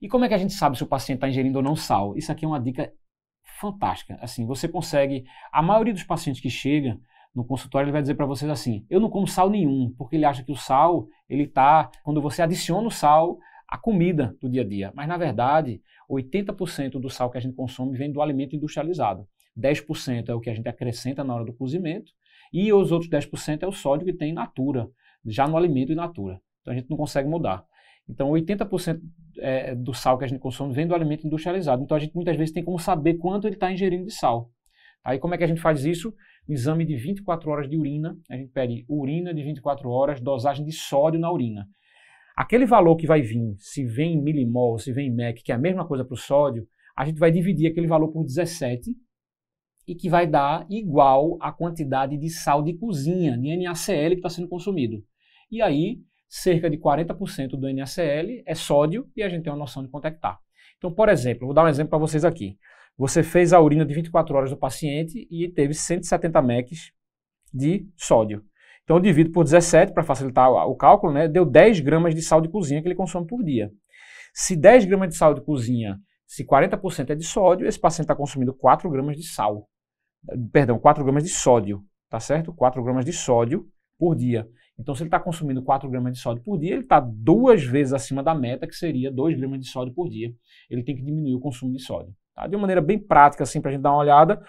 E como é que a gente sabe se o paciente está ingerindo ou não sal? Isso aqui é uma dica fantástica. Assim, você consegue. A maioria dos pacientes que chega no consultório ele vai dizer para vocês assim: eu não como sal nenhum, porque ele acha que o sal ele está quando você adiciona o sal à comida do dia a dia. Mas na verdade, 80% do sal que a gente consome vem do alimento industrializado. 10% é o que a gente acrescenta na hora do cozimento e os outros 10% é o sódio que tem in natura, já no alimento in natura. Então a gente não consegue mudar. Então, 80% é, do sal que a gente consome vem do alimento industrializado. Então, a gente muitas vezes tem como saber quanto ele está ingerindo de sal. Aí, como é que a gente faz isso? Um exame de 24 horas de urina. A gente pede urina de 24 horas, dosagem de sódio na urina. Aquele valor que vai vir, se vem em milimol, se vem em MEC, que é a mesma coisa para o sódio, a gente vai dividir aquele valor por 17 e que vai dar igual à quantidade de sal de cozinha, de NaCl que está sendo consumido. E aí, cerca de 40% do NaCl é sódio e a gente tem uma noção de quanto é que está. Então, por exemplo, vou dar um exemplo para vocês aqui. Você fez a urina de 24 horas do paciente e teve 170 MECs de sódio. Então, eu divido por 17 para facilitar o cálculo, né? Deu 10 gramas de sal de cozinha que ele consome por dia. Se 10 gramas de sal de cozinha, se 40% é de sódio, esse paciente está consumindo 4 gramas de sal. Perdão, 4 gramas de sódio, tá certo? 4 gramas de sódio por dia. Então, se ele está consumindo 4 gramas de sódio por dia, ele está duas vezes acima da meta, que seria 2 gramas de sódio por dia. Ele tem que diminuir o consumo de sódio. Tá? De uma maneira bem prática, assim, para a gente dar uma olhada.